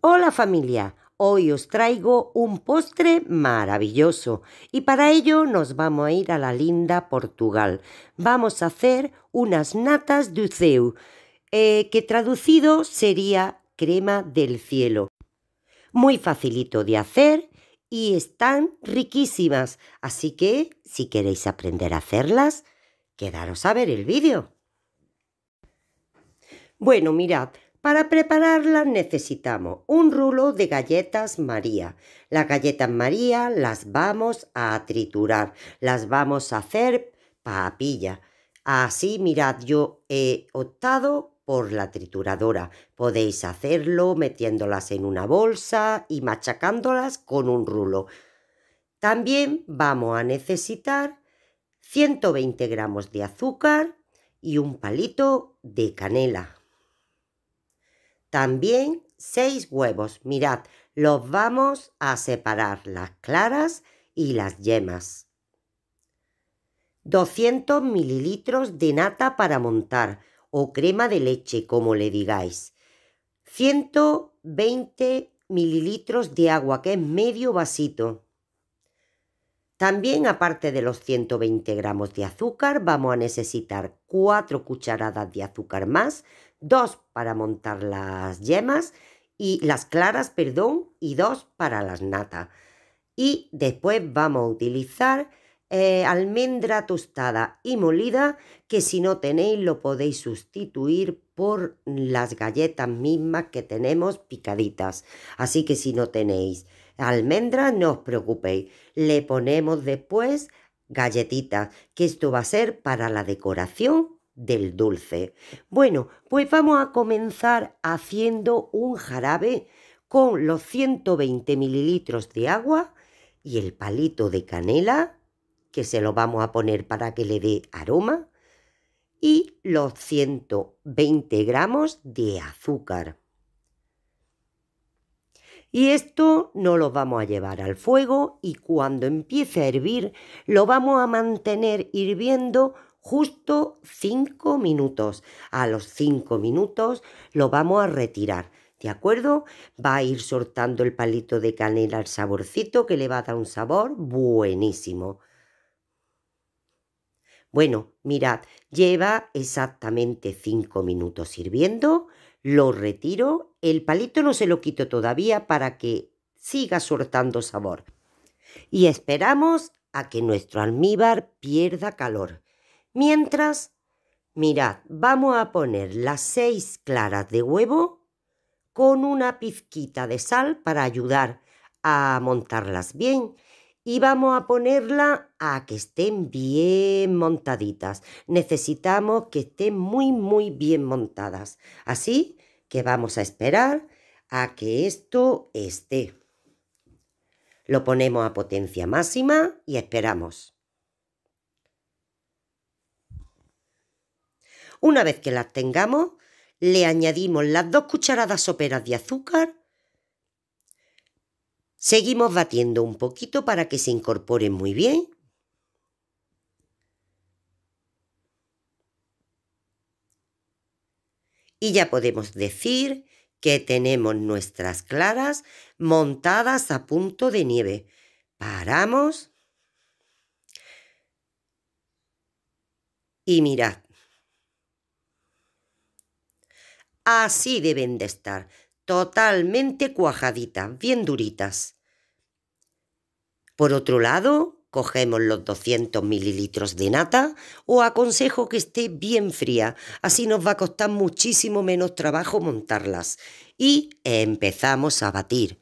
Hola familia, hoy os traigo un postre maravilloso y para ello nos vamos a ir a la linda Portugal. Vamos a hacer unas natas de eh, que traducido sería crema del cielo. Muy facilito de hacer y están riquísimas, así que si queréis aprender a hacerlas, quedaros a ver el vídeo. Bueno, mirad, para prepararla necesitamos un rulo de galletas María. Las galletas María las vamos a triturar, las vamos a hacer papilla. Así, mirad, yo he optado por la trituradora. Podéis hacerlo metiéndolas en una bolsa y machacándolas con un rulo. También vamos a necesitar 120 gramos de azúcar y un palito de canela también 6 huevos. Mirad, los vamos a separar las claras y las yemas. 200 mililitros de nata para montar o crema de leche, como le digáis. 120 mililitros de agua, que es medio vasito. También, aparte de los 120 gramos de azúcar, vamos a necesitar 4 cucharadas de azúcar más dos para montar las yemas y las claras, perdón, y dos para las natas. Y después vamos a utilizar eh, almendra tostada y molida, que si no tenéis lo podéis sustituir por las galletas mismas que tenemos picaditas. Así que si no tenéis almendra no os preocupéis. Le ponemos después galletitas, que esto va a ser para la decoración del dulce. Bueno, pues vamos a comenzar haciendo un jarabe con los 120 mililitros de agua y el palito de canela, que se lo vamos a poner para que le dé aroma, y los 120 gramos de azúcar. Y esto no lo vamos a llevar al fuego y cuando empiece a hervir lo vamos a mantener hirviendo justo 5 minutos. A los 5 minutos lo vamos a retirar. ¿De acuerdo? Va a ir soltando el palito de canela al saborcito que le va a dar un sabor buenísimo. Bueno, mirad, lleva exactamente 5 minutos sirviendo, lo retiro, el palito no se lo quito todavía para que siga soltando sabor. Y esperamos a que nuestro almíbar pierda calor. Mientras, mirad, vamos a poner las seis claras de huevo con una pizquita de sal para ayudar a montarlas bien y vamos a ponerla a que estén bien montaditas. Necesitamos que estén muy, muy bien montadas. Así que vamos a esperar a que esto esté. Lo ponemos a potencia máxima y esperamos. Una vez que las tengamos, le añadimos las dos cucharadas soperas de azúcar. Seguimos batiendo un poquito para que se incorporen muy bien. Y ya podemos decir que tenemos nuestras claras montadas a punto de nieve. Paramos. Y mirad, Así deben de estar, totalmente cuajaditas, bien duritas. Por otro lado, cogemos los 200 mililitros de nata o aconsejo que esté bien fría, así nos va a costar muchísimo menos trabajo montarlas y empezamos a batir.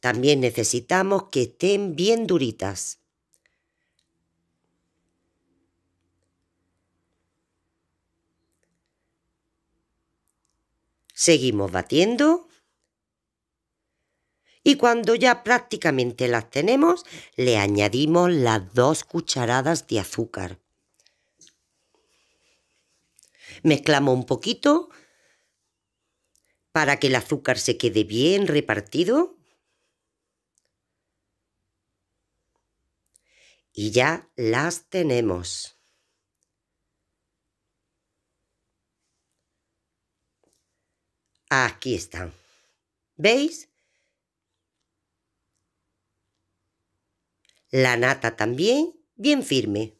También necesitamos que estén bien duritas. Seguimos batiendo. Y cuando ya prácticamente las tenemos, le añadimos las dos cucharadas de azúcar. Mezclamos un poquito para que el azúcar se quede bien repartido. Y ya las tenemos. Aquí están. ¿Veis? La nata también, bien firme.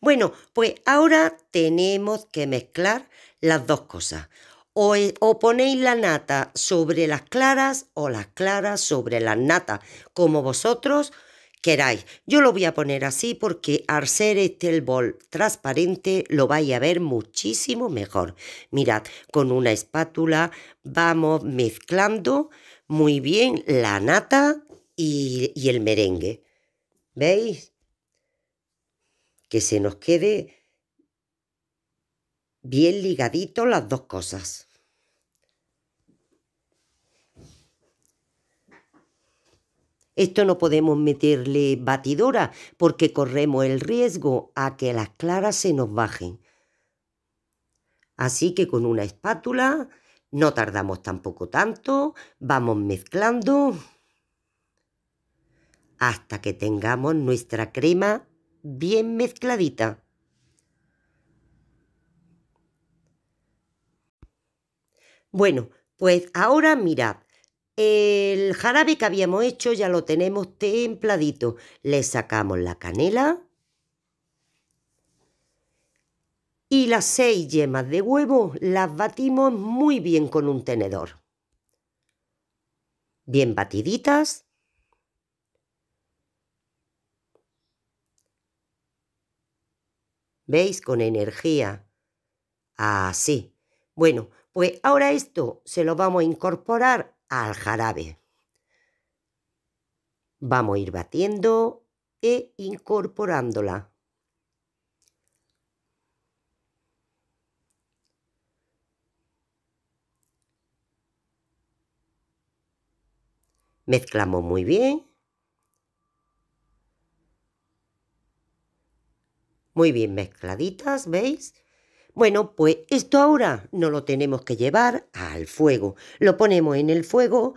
Bueno, pues ahora tenemos que mezclar las dos cosas. O, eh, ponéis la nata sobre las claras o las claras sobre las natas, como vosotros queráis. Yo lo voy a poner así porque al ser este el bol transparente lo vais a ver muchísimo mejor. Mirad, con una espátula vamos mezclando muy bien la nata y, y el merengue. ¿Veis? Que se nos quede bien ligadito las dos cosas. Esto no podemos meterle batidora porque corremos el riesgo a que las claras se nos bajen. Así que con una espátula, no tardamos tampoco tanto, vamos mezclando hasta que tengamos nuestra crema bien mezcladita. Bueno, pues ahora mirad, el jarabe que habíamos hecho ya lo tenemos templadito. Le sacamos la canela y las seis yemas de huevo las batimos muy bien con un tenedor. Bien batiditas. ¿Veis? Con energía. Así. Bueno, pues ahora esto se lo vamos a incorporar al jarabe. Vamos a ir batiendo e incorporándola. Mezclamos muy bien. Muy bien mezcladitas, ¿veis? Bueno, pues esto ahora no lo tenemos que llevar al fuego. Lo ponemos en el fuego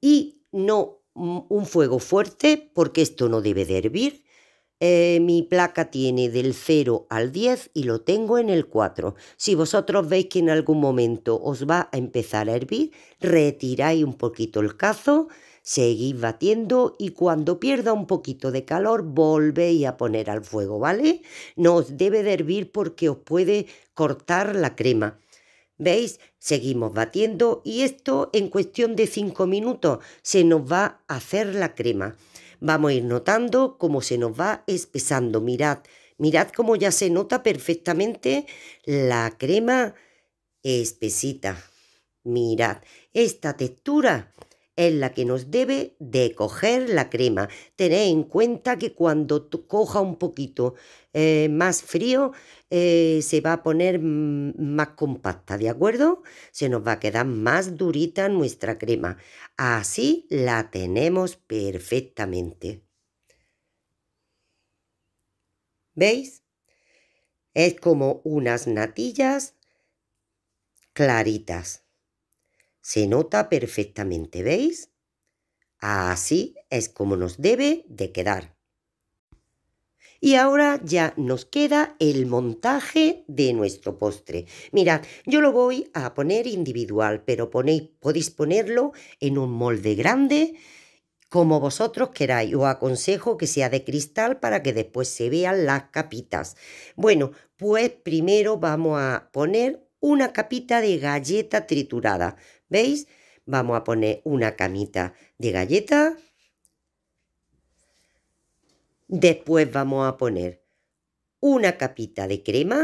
y no un fuego fuerte porque esto no debe de hervir. Eh, mi placa tiene del 0 al 10 y lo tengo en el 4. Si vosotros veis que en algún momento os va a empezar a hervir, retiráis un poquito el cazo Seguid batiendo y cuando pierda un poquito de calor volvéis a poner al fuego, ¿vale? No os debe de hervir porque os puede cortar la crema. ¿Veis? Seguimos batiendo y esto en cuestión de 5 minutos se nos va a hacer la crema. Vamos a ir notando cómo se nos va espesando. Mirad, mirad cómo ya se nota perfectamente la crema espesita. Mirad, esta textura es la que nos debe de coger la crema. Tened en cuenta que cuando coja un poquito eh, más frío, eh, se va a poner más compacta, ¿de acuerdo? Se nos va a quedar más durita nuestra crema. Así la tenemos perfectamente. ¿Veis? Es como unas natillas claritas. Se nota perfectamente, ¿veis? Así es como nos debe de quedar. Y ahora ya nos queda el montaje de nuestro postre. Mirad, yo lo voy a poner individual, pero podéis ponerlo en un molde grande como vosotros queráis. Os aconsejo que sea de cristal para que después se vean las capitas. Bueno, pues primero vamos a poner una capita de galleta triturada. ¿Veis? Vamos a poner una camita de galleta. Después vamos a poner una capita de crema,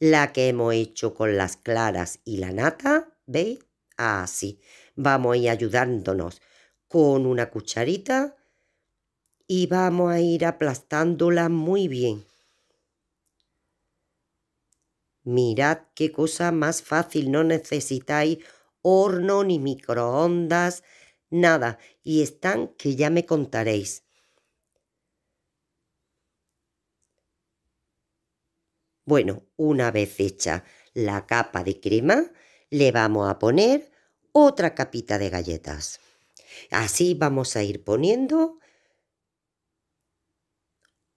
la que hemos hecho con las claras y la nata, ¿veis? Así. Vamos a ir ayudándonos con una cucharita y vamos a ir aplastándola muy bien. Mirad qué cosa más fácil, no necesitáis horno ni microondas, nada, y están que ya me contaréis. Bueno, una vez hecha la capa de crema, le vamos a poner otra capita de galletas. Así vamos a ir poniendo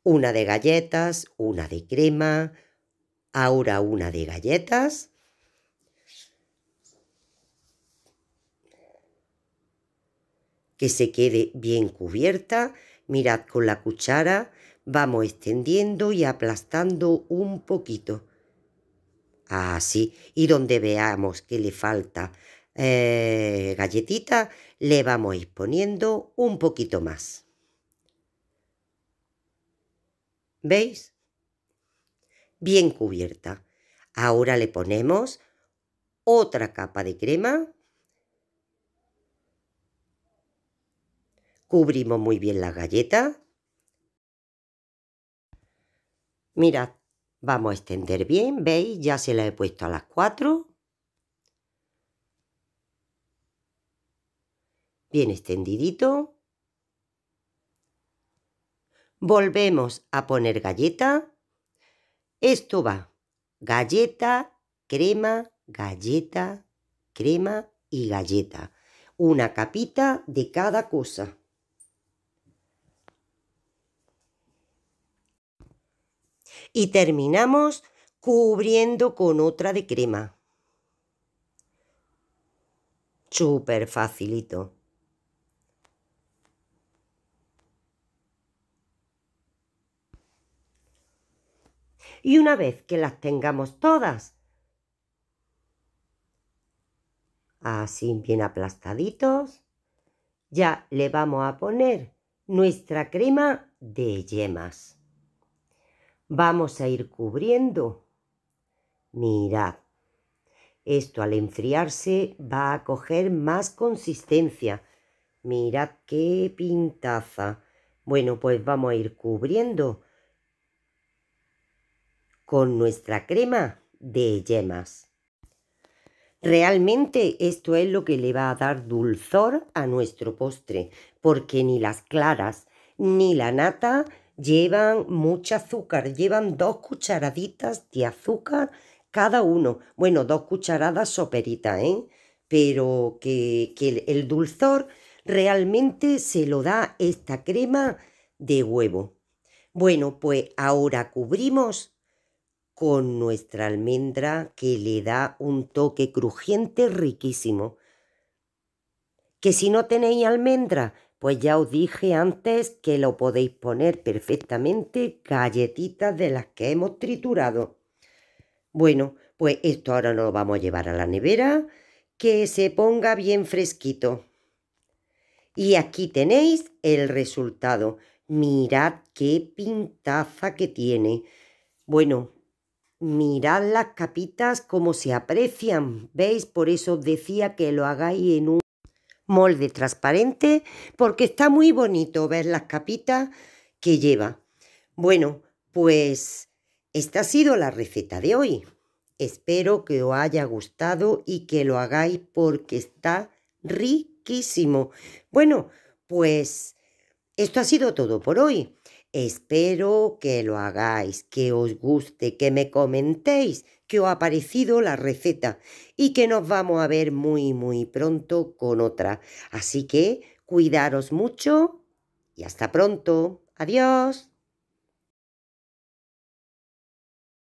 una de galletas, una de crema, Ahora una de galletas. Que se quede bien cubierta. Mirad con la cuchara. Vamos extendiendo y aplastando un poquito. Así. Ah, y donde veamos que le falta eh, galletita, le vamos poniendo un poquito más. ¿Veis? bien cubierta. Ahora le ponemos otra capa de crema. Cubrimos muy bien la galleta. Mirad, vamos a extender bien, veis, ya se la he puesto a las 4. Bien extendidito. Volvemos a poner galleta. Esto va galleta, crema, galleta, crema y galleta. Una capita de cada cosa. Y terminamos cubriendo con otra de crema. Súper facilito. y una vez que las tengamos todas, así bien aplastaditos, ya le vamos a poner nuestra crema de yemas. Vamos a ir cubriendo. Mirad, esto al enfriarse va a coger más consistencia. Mirad qué pintaza. Bueno, pues vamos a ir cubriendo con nuestra crema de yemas. Realmente esto es lo que le va a dar dulzor a nuestro postre, porque ni las claras ni la nata llevan mucho azúcar, llevan dos cucharaditas de azúcar cada uno. Bueno, dos cucharadas soperitas, ¿eh? Pero que, que el dulzor realmente se lo da esta crema de huevo. Bueno, pues ahora cubrimos con nuestra almendra que le da un toque crujiente riquísimo. Que si no tenéis almendra, pues ya os dije antes que lo podéis poner perfectamente galletitas de las que hemos triturado. Bueno, pues esto ahora nos lo vamos a llevar a la nevera, que se ponga bien fresquito. Y aquí tenéis el resultado. Mirad qué pintaza que tiene. Bueno, Mirad las capitas como se aprecian. ¿Veis? Por eso decía que lo hagáis en un molde transparente porque está muy bonito ver las capitas que lleva. Bueno, pues esta ha sido la receta de hoy. Espero que os haya gustado y que lo hagáis porque está riquísimo. Bueno, pues esto ha sido todo por hoy. Espero que lo hagáis, que os guste, que me comentéis que os ha parecido la receta y que nos vamos a ver muy muy pronto con otra. Así que cuidaros mucho y hasta pronto. Adiós.